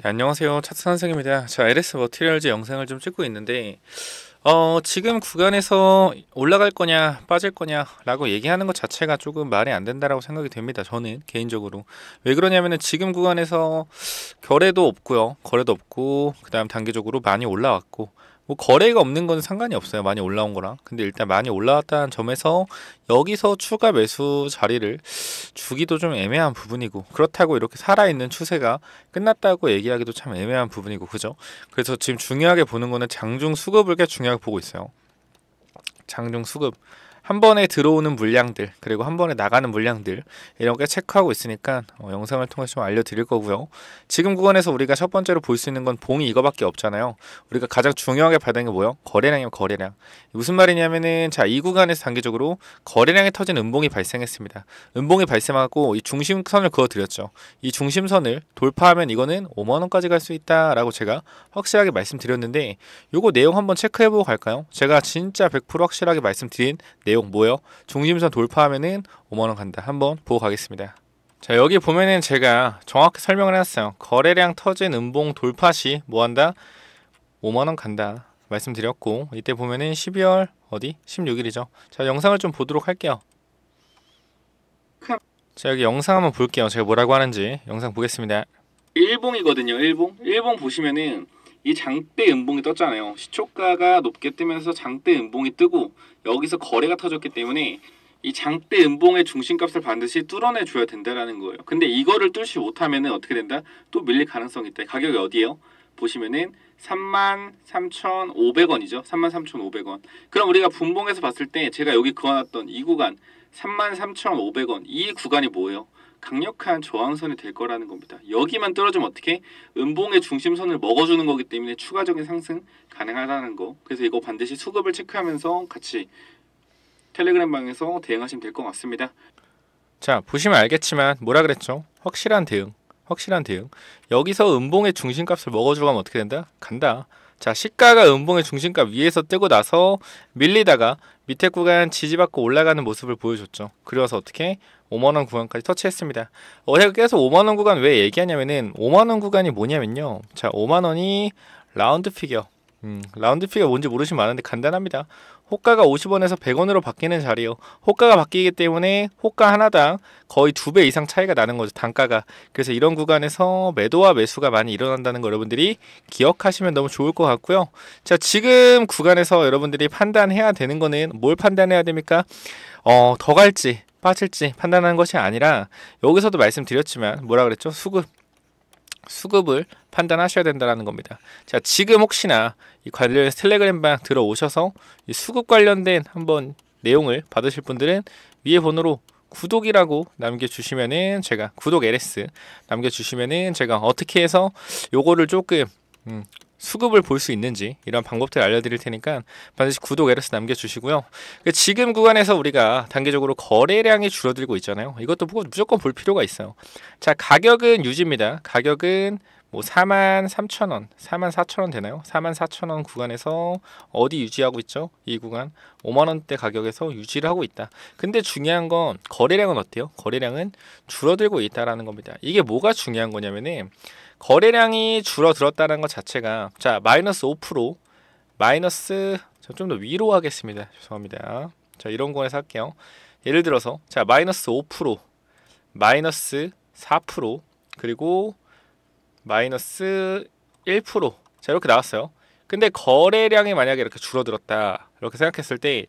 네, 안녕하세요. 차트 선생입니다. 자, LS 머티리얼즈 영상을 좀 찍고 있는데 어, 지금 구간에서 올라갈 거냐 빠질 거냐라고 얘기하는 것 자체가 조금 말이 안 된다라고 생각이 됩니다. 저는 개인적으로 왜 그러냐면은 지금 구간에서 결에도 없고요, 거래도 없고 그다음 단계적으로 많이 올라왔고 뭐 거래가 없는 건 상관이 없어요. 많이 올라온 거랑. 근데 일단 많이 올라왔다는 점에서 여기서 추가 매수 자리를 주기도 좀 애매한 부분이고 그렇다고 이렇게 살아있는 추세가 끝났다고 얘기하기도 참 애매한 부분이고 그죠? 그래서 지금 중요하게 보는 거는 장중 수급을 꽤 중요하게 보고 있어요. 장중 수급. 한 번에 들어오는 물량들 그리고 한 번에 나가는 물량들 이런 게 체크하고 있으니까 어, 영상을 통해서 좀 알려드릴 거고요. 지금 구간에서 우리가 첫 번째로 볼 수 있는 건 봉이 이거밖에 없잖아요. 우리가 가장 중요하게 봐야 되는 게 뭐예요? 거래량이에요. 거래량. 무슨 말이냐면은 자 이 구간에서 단계적으로 거래량이 터진 음봉이 발생했습니다. 음봉이 발생하고 이 중심선을 그어드렸죠. 이 중심선을 돌파하면 이거는 5만원까지 갈 수 있다라고 제가 확실하게 말씀드렸는데 요거 내용 한번 체크해보고 갈까요? 제가 진짜 100% 확실하게 말씀드린 내용 내용 뭐예요? 중심선 돌파하면은 5만원 간다. 한번 보고 가겠습니다. 자 여기 보면은 제가 정확히 설명을 해놨어요. 거래량 터진 음봉 돌파 시 뭐한다? 5만원 간다. 말씀드렸고 이때 보면은 12월 어디? 16일이죠. 자 영상을 좀 보도록 할게요. 자 여기 영상 한번 볼게요. 제가 뭐라고 하는지 영상 보겠습니다. 일봉이거든요. 일봉. 일봉 보시면은 이 장대 음봉이 떴잖아요. 시초가가 높게 뜨면서 장대 음봉이 뜨고 여기서 거래가 터졌기 때문에 이 장대 음봉의 중심값을 반드시 뚫어내 줘야 된다라는 거예요. 근데 이거를 뚫지 못하면 어떻게 된다? 또 밀릴 가능성이 있다. 가격이 어디예요? 보시면은 33,500원이죠. 33,500원. 그럼 우리가 분봉에서 봤을 때 제가 여기 그어놨던 이 구간 33,500원 이 구간이 뭐예요? 강력한 저항선이 될 거라는 겁니다. 여기만 떨어지면 어떻게? 음봉의 중심선을 먹어주는 거기 때문에 추가적인 상승 가능하다는 거. 그래서 이거 반드시 수급을 체크하면서 같이 텔레그램 방에서 대응하시면 될 것 같습니다. 자, 보시면 알겠지만 뭐라 그랬죠? 확실한 대응, 확실한 대응. 여기서 음봉의 중심값을 먹어주고 면 어떻게 된다? 간다. 자, 시가가 음봉의 중심값 위에서 뜨고 나서 밀리다가 밑에 구간 지지받고 올라가는 모습을 보여줬죠. 그래서 어떻게 5만원 구간까지 터치했습니다. 어제 계속 5만원 구간 왜 얘기하냐면은 5만원 구간이 뭐냐면요. 자 5만원이 라운드 피겨 음, 라운드 피가 뭔지 모르시면 많은데 간단합니다. 호가가 50원에서 100원으로 바뀌는 자리요. 호가가 바뀌기 때문에 호가 하나당 거의 두 배 이상 차이가 나는 거죠. 단가가. 그래서 이런 구간에서 매도와 매수가 많이 일어난다는 거 여러분들이 기억하시면 너무 좋을 것 같고요. 자, 지금 구간에서 여러분들이 판단해야 되는 거는 뭘 판단해야 됩니까? 어, 더 갈지 빠질지 판단하는 것이 아니라 여기서도 말씀드렸지만 뭐라 그랬죠? 수급 수급을 판단하셔야 된다는 겁니다. 자, 지금 혹시나 이 관련 텔레그램 방 들어오셔서 이 수급 관련된 한번 내용을 받으실 분들은 위에 번호로 구독이라고 남겨주시면은 제가 구독 LS 남겨주시면은 제가 어떻게 해서 요거를 조금 음, 수급을 볼 수 있는지 이런 방법들 알려드릴 테니까 반드시 구독 에러스 남겨주시고요. 그 지금 구간에서 우리가 단계적으로 거래량이 줄어들고 있잖아요. 이것도 뭐 무조건 볼 필요가 있어요. 자 가격은 유지입니다. 가격은 뭐4 3 0 0 0 원, 4 4 0 0 0원 되나요? 4 4 0 0 0원 구간에서 어디 유지하고 있죠? 이 구간 5만 원대 가격에서 유지를 하고 있다. 근데 중요한 건 거래량은 어때요? 거래량은 줄어들고 있다라는 겁니다. 이게 뭐가 중요한 거냐면은 거래량이 줄어들었다는 것 자체가 자 마이너스 5% 마이너스 좀 더 위로 하겠습니다 죄송합니다 자 이런 거에서 할게요 예를 들어서 자 마이너스 5% 마이너스 4% 그리고 마이너스 1%자 이렇게 나왔어요 근데 거래량이 만약에 이렇게 줄어들었다 이렇게 생각했을 때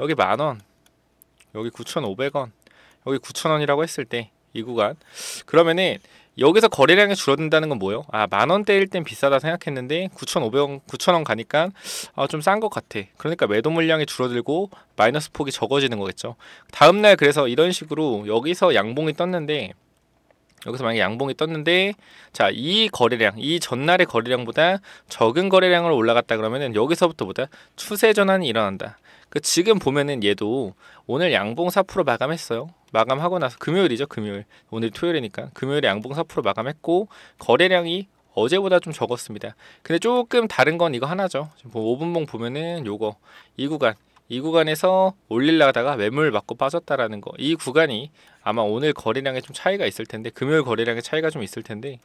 여기 만원 여기 9,500원 여기 9,000원이라고 했을 때 이 구간 그러면은 여기서 거래량이 줄어든다는 건 뭐예요? 아, 만 원대일 땐 비싸다 생각했는데 9,500원, 9,000원 가니까 아, 어, 좀싼 것 같아. 그러니까 매도 물량이 줄어들고 마이너스 폭이 적어지는 거겠죠. 다음 날 그래서 이런 식으로 여기서 양봉이 떴는데 여기서 만약에 양봉이 떴는데 자 이 거래량 이 전날의 거래량보다 적은 거래량으로 올라갔다 그러면은 여기서부터 보다 추세 전환이 일어난다 그 지금 보면은 얘도 오늘 양봉 4% 마감했어요 마감하고 나서 금요일이죠 금요일 오늘 토요일이니까 금요일에 양봉 4% 마감했고 거래량이 어제보다 좀 적었습니다 근데 조금 다른 건 이거 하나죠 5분봉 뭐 보면은 요거 이 구간 이 구간에서 올릴라다가 매물 맞고 빠졌다라는 거. 이 구간이 아마 오늘 거래량에 좀 차이가 있을 텐데 금요일 거래량에 차이가 좀 있을 텐데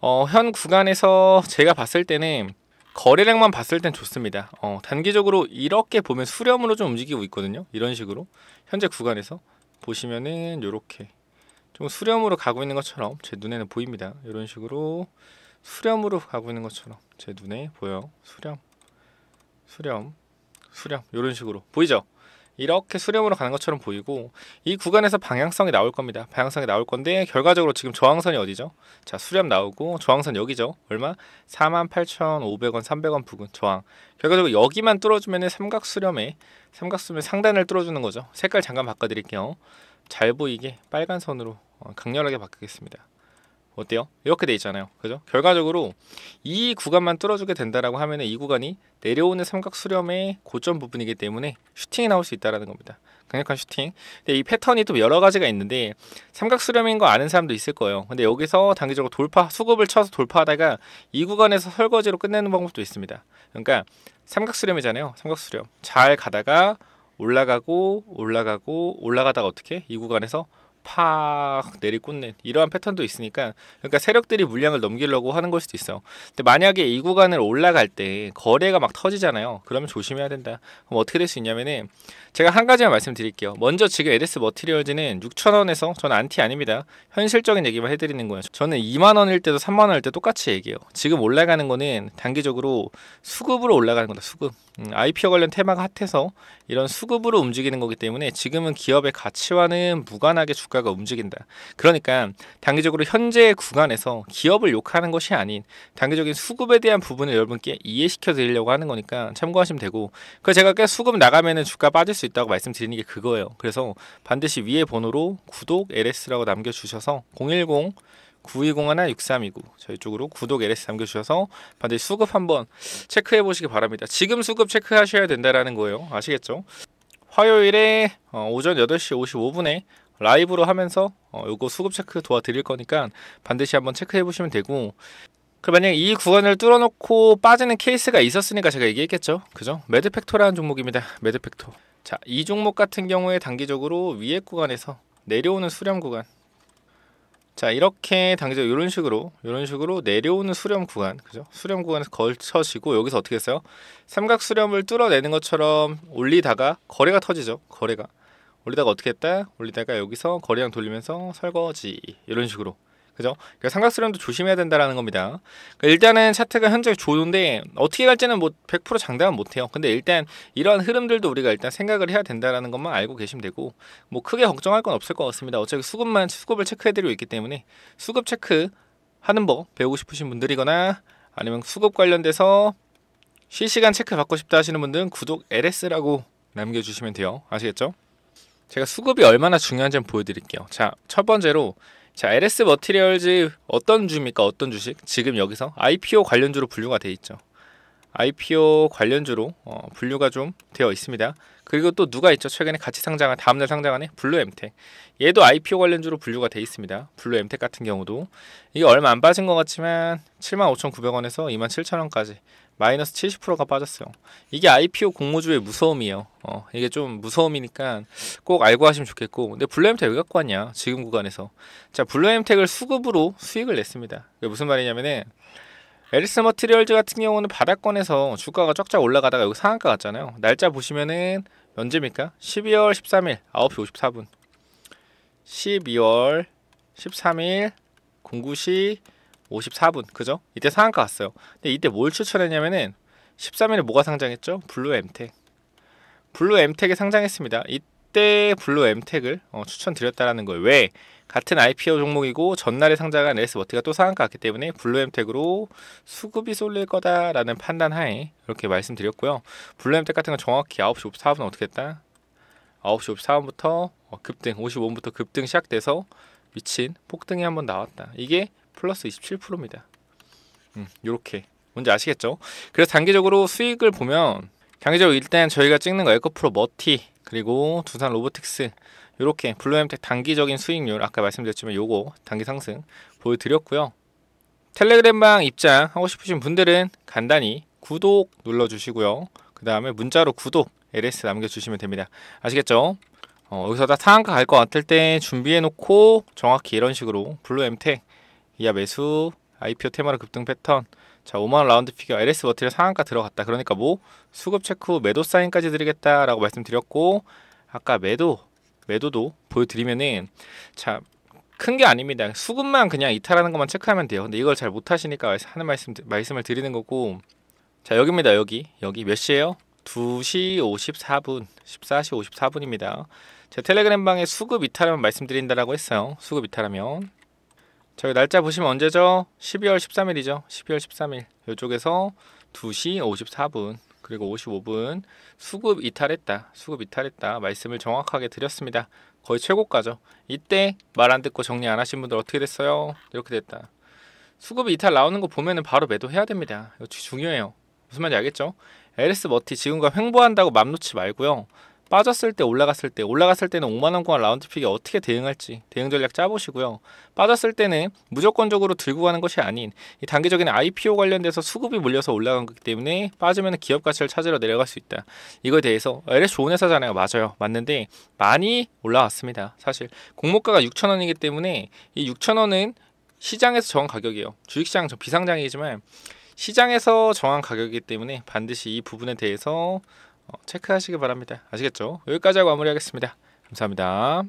어, 현 구간에서 제가 봤을 때는 거래량만 봤을 땐 좋습니다. 어, 단기적으로 이렇게 보면 수렴으로 좀 움직이고 있거든요. 이런 식으로 현재 구간에서 보시면은 이렇게 좀 수렴으로 가고 있는 것처럼 제 눈에는 보입니다. 이런 식으로 수렴으로 가고 있는 것처럼 제 눈에 보여 수렴 수렴 수렴 이런 식으로 보이죠? 이렇게 수렴으로 가는 것처럼 보이고 이 구간에서 방향성이 나올 겁니다. 방향성이 나올 건데 결과적으로 지금 저항선이 어디죠? 자 수렴 나오고 저항선 여기죠. 얼마? 48,500원, 300원 부근 저항. 결과적으로 여기만 뚫어주면 삼각 수렴에 삼각 수렴 상단을 뚫어주는 거죠. 색깔 잠깐 바꿔드릴게요. 잘 보이게 빨간 선으로 어, 강렬하게 바꾸겠습니다. 어때요? 이렇게 돼 있잖아요. 그죠? 결과적으로 이 구간만 뚫어주게 된다라고 하면 이 구간이 내려오는 삼각 수렴의 고점 부분이기 때문에 슈팅이 나올 수 있다라는 겁니다. 강력한 슈팅. 근데 이 패턴이 또 여러 가지가 있는데 삼각 수렴인 거 아는 사람도 있을 거예요. 근데 여기서 단기적으로 돌파 수급을 쳐서 돌파하다가 이 구간에서 설거지로 끝내는 방법도 있습니다. 그러니까 삼각 수렴이잖아요. 삼각 수렴. 잘 가다가 올라가고 올라가고 올라가다가 어떻게 이 구간에서 팍 내리꽂는 이러한 패턴도 있으니까 그러니까 세력들이 물량을 넘기려고 하는 걸 수도 있어. 근데 만약에 이 구간을 올라갈 때 거래가 막 터지잖아요. 그러면 조심해야 된다. 그럼 어떻게 될 수 있냐면은 제가 한 가지만 말씀드릴게요. 먼저 지금 LS 머티리얼즈는 6천원에서 저는 안티 아닙니다. 현실적인 얘기만 해드리는 거예요. 저는 2만 원일 때도 3만 원일 때 똑같이 얘기해요. 지금 올라가는 거는 단기적으로 수급으로 올라가는 거다. 수급. 음, IPO 관련 테마가 핫해서 이런 수급으로 움직이는 거기 때문에 지금은 기업의 가치와는 무관하게 주가 국가가 움직인다. 그러니까 단기적으로 현재의 구간에서 기업을 욕하는 것이 아닌 단기적인 수급에 대한 부분을 여러분께 이해시켜 드리려고 하는 거니까 참고하시면 되고 그 제가 꽤 수급 나가면은 주가 빠질 수 있다고 말씀드리는 게 그거예요. 그래서 반드시 위에 번호로 구독 LS라고 남겨 주셔서 010 9201632 저희 쪽으로 구독 LS 남겨주셔서 반드시 수급 한번 체크해 보시기 바랍니다. 지금 수급 체크하셔야 된다라는 거예요. 아시겠죠? 화요일에 어, 오전 8시 55분에 라이브로 하면서 어, 요거 수급 체크 도와드릴 거니까 반드시 한번 체크해 보시면 되고 그만약이 구간을 뚫어놓고 빠지는 케이스가 있었으니까 제가 얘기했겠죠 그죠? 매드팩토라는 종목입니다 매드팩토 자이 종목 같은 경우에 단기적으로 위에 구간에서 내려오는 수렴 구간 자 이렇게 단기적으로 이런 식으로 이런 식으로 내려오는 수렴 구간 그죠 수렴 구간에서 걸쳐지고 여기서 어떻게 했어요 삼각 수렴을 뚫어내는 것처럼 올리다가 거래가 터지죠 거래가 올리다가 어떻게 했다? 올리다가 여기서 거리랑 돌리면서 설거지 이런 식으로 그죠? 그러니까 삼각수렴도 조심해야 된다라는 겁니다. 그러니까 일단은 차트가 현재 좋은데 어떻게 갈지는 뭐100% 장담은 못해요. 근데 일단 이러한 흐름들도 우리가 일단 생각을 해야 된다라는 것만 알고 계시면 되고 뭐 크게 걱정할 건 없을 것 같습니다. 어차피 수급만 수급을 체크해드리고 있기 때문에 수급 체크 하는 법 배우고 싶으신 분들이거나 아니면 수급 관련돼서 실시간 체크 받고 싶다 하시는 분들은 구독 LS라고 남겨주시면 돼요. 아시겠죠? 제가 수급이 얼마나 중요한지 보여드릴게요. 자, 첫 번째로 자, LS 머티리얼즈 어떤 주입니까? 어떤 주식? 지금 여기서 IPO 관련주로 분류가 돼 있죠. IPO 관련주로 어, 분류가 좀 되어 있습니다. 그리고 또 누가 있죠? 최근에 같이 상장한 다음날 상장하는 블루엠텍. 얘도 IPO 관련주로 분류가 되어 있습니다. 블루엠텍 같은 경우도 이게 얼마 안 빠진 것 같지만 75,900원에서 27,000원까지 마이너스 70%가 빠졌어요. 이게 IPO 공모주의 무서움이에요. 어, 이게 좀 무서움이니까 꼭 알고 하시면 좋겠고. 근데 블루엠텍 왜 갖고 왔냐? 지금 구간에서. 자, 블루엠텍을 수급으로 수익을 냈습니다. 이게 무슨 말이냐면은 에리스 머티리얼즈 같은 경우는 바닥권에서 주가가 쫙쫙 올라가다가 여기 상한가 갔잖아요. 날짜 보시면은 언제입니까? 12월 13일 9시 54분 12월 13일 09시 54분 그죠? 이때 상한가 갔어요. 근데 이때 뭘 추천했냐면은 13일에 뭐가 상장했죠? 블루 엠텍 블루 엠텍에 상장했습니다. 이때 블루 엠텍을 어, 추천드렸다라는 거예요. 왜? 같은 IPO 종목이고 전날에 상장한 l 스버트가또 상한가 왔기 때문에 블루엠텍으로 수급이 쏠릴 거다라는 판단하에 이렇게 말씀드렸고요. 블루엠텍 같은 건 정확히 9시 54분 어떻게 했다? 9시 54분부터 어, 급등, 55분부터 급등 시작돼서 미친 폭등이 한 번 나왔다. 이게 플러스 27%입니다. 음, 요렇게. 뭔지 아시겠죠? 그래서 단기적으로 수익을 보면 단기적으로 일단 저희가 찍는 거 에코프로 머티 그리고 두산 로보틱스 이렇게 블루엠텍 단기적인 수익률 아까 말씀드렸지만 요거 단기 상승 보여드렸고요. 텔레그램방 입장하고 싶으신 분들은 간단히 구독 눌러주시고요. 그 다음에 문자로 구독 LS 남겨주시면 됩니다. 아시겠죠? 어, 여기서 다 상한가 갈 것 같을 때 준비해놓고 정확히 이런 식으로 블루엠텍 이하 매수 IPO 테마로 급등 패턴 자 5만원 라운드 피겨 LS 버티를 상한가 들어갔다 그러니까 뭐 수급 체크 매도 사인까지 드리겠다라고 말씀드렸고 아까 매도 매도도 보여드리면은 자큰 게 아닙니다. 수급만 그냥 이탈하는 것만 체크하면 돼요. 근데 이걸 잘 못하시니까 하는 말씀 말씀을 드리는 거고 자 여기입니다. 여기 여기 몇시에요 2시 54분 14시 54분입니다. 제 텔레그램 방에 수급 이탈하면 말씀드린다라고 했어요. 수급 이탈하면 저희 날짜 보시면 언제죠? 12월 13일이죠. 12월 13일. 이쪽에서 2시 54분 그리고 55분 수급 이탈했다. 수급 이탈했다. 말씀을 정확하게 드렸습니다. 거의 최고가죠. 이때 말 안 듣고 정리 안 하신 분들 어떻게 됐어요? 이렇게 됐다. 수급 이탈 나오는 거 보면은 바로 매도해야 됩니다. 이거 중요해요. 무슨 말인지 알겠죠? LS 머티 지금과 횡보한다고 맘 놓지 말고요. 빠졌을 때 올라갔을 때 올라갔을 때는 5만원 구간 라운드픽이 어떻게 대응할지 대응 전략 짜보시고요. 빠졌을 때는 무조건적으로 들고 가는 것이 아닌 이 단기적인 IPO 관련돼서 수급이 몰려서 올라간 거기 때문에 빠지면 기업 가치를 찾으러 내려갈 수 있다. 이거에 대해서 LS 좋은 회사잖아요. 맞아요. 맞는데 많이 올라왔습니다. 사실 공모가가 6천원이기 때문에 이 6천원은 시장에서 정한 가격이에요. 주식시장 비상장이지만 시장에서 정한 가격이기 때문에 반드시 이 부분에 대해서 어, 체크하시기 바랍니다. 아시겠죠? 여기까지 하고 마무리하겠습니다. 감사합니다.